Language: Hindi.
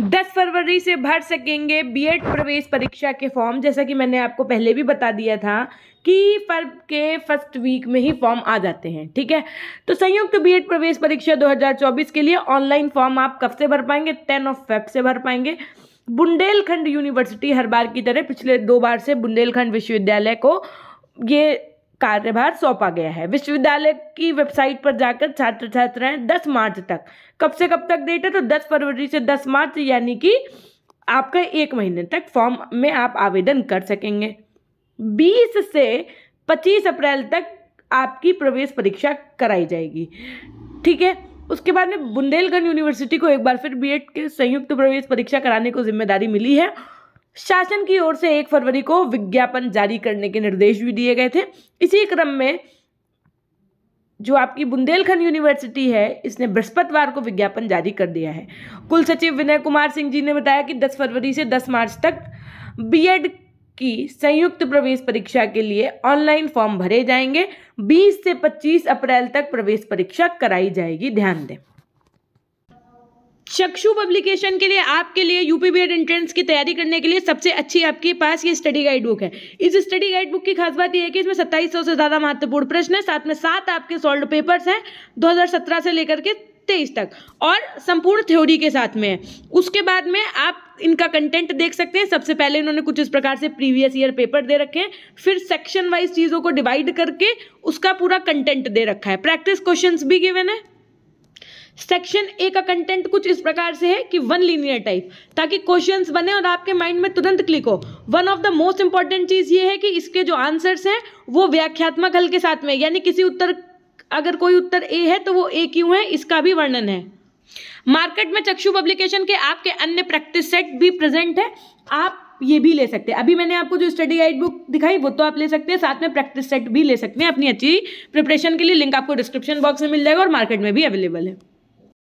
दस फरवरी से भर सकेंगे बीएड प्रवेश परीक्षा के फॉर्म जैसा कि मैंने आपको पहले भी बता दिया था कि फर्ब के फर्स्ट वीक में ही फॉर्म आ जाते हैं ठीक है तो संयुक्त बीएड प्रवेश परीक्षा 2024 के लिए ऑनलाइन फॉर्म आप कब से भर पाएंगे टेन ऑफ फेब से भर पाएंगे बुंदेलखंड यूनिवर्सिटी हर बार की तरह पिछले दो बार से बुंदेलखंड विश्वविद्यालय को ये कार्यभार सौंपा गया है विश्वविद्यालय की वेबसाइट पर जाकर छात्र छात्राएं 10 मार्च तक कब से कब तक डेट है तो 10 फरवरी से 10 मार्च यानी कि आपके एक महीने तक फॉर्म में आप आवेदन कर सकेंगे 20 से 25 अप्रैल तक आपकी प्रवेश परीक्षा कराई जाएगी ठीक है उसके बाद में बुंदेलखंड यूनिवर्सिटी को एक बार फिर बीएड के संयुक्त प्रवेश परीक्षा कराने को जिम्मेदारी मिली है शासन की ओर से एक फरवरी को विज्ञापन जारी करने के निर्देश भी दिए गए थे इसी क्रम में जो आपकी बुंदेलखंड यूनिवर्सिटी है इसने बृहस्पतिवार को विज्ञापन जारी कर दिया है कुल सचिव विनय कुमार सिंह जी ने बताया कि 10 फरवरी से 10 मार्च तक बीएड की संयुक्त प्रवेश परीक्षा के लिए ऑनलाइन फॉर्म भरे जाएंगे 20 से 25 अप्रैल तक प्रवेश परीक्षा कराई जाएगी ध्यान दें चक्षु पब्लिकेशन के लिए आपके लिए यूपी बी एंट्रेंस की तैयारी करने के लिए सबसे अच्छी आपके पास ये स्टडी गाइड बुक है इस स्टडी गाइड बुक की खास बात यह है कि इसमें सत्ताईस सौ से ज़्यादा महत्वपूर्ण प्रश्न है साथ में सात आपके सॉल्व पेपर्स हैं 2017 से लेकर के तेईस तक और संपूर्ण थ्योरी के साथ में है उसके बाद में आप इनका कंटेंट देख सकते हैं सबसे पहले इन्होंने कुछ इस प्रकार से प्रीवियस ईयर पेपर दे रखे हैं फिर सेक्शन वाइज चीज़ों को डिवाइड करके उसका पूरा कंटेंट दे रखा है प्रैक्टिस क्वेश्चंस भी गिवन है सेक्शन ए का कंटेंट कुछ इस प्रकार से है कि वन लीनियर टाइप ताकि क्वेश्चंस बने और आपके माइंड में तुरंत क्लिक हो one of the most important चीज़ ये है कि इसके जो आंसर्स हैं वो व्याख्यात्मक हल के साथ में यानी किसी उत्तर अगर कोई उत्तर ए है तो वो ए क्यों है इसका भी वर्णन है मार्केट में चक्षु पब्लिकेशन के आपके अन्य प्रैक्टिस सेट भी प्रेजेंट है आप ये भी ले सकते हैं अभी मैंने आपको जो स्टडी गाइड बुक दिखाई वो तो आप ले सकते हैं साथ में प्रैक्टिस सेट भी ले सकते हैं अपनी अच्छी प्रिपरेशन के लिए लिंक आपको डिस्क्रिप्शन बॉक्स में मिल जाएगा और मार्केट में भी अवेलेबल है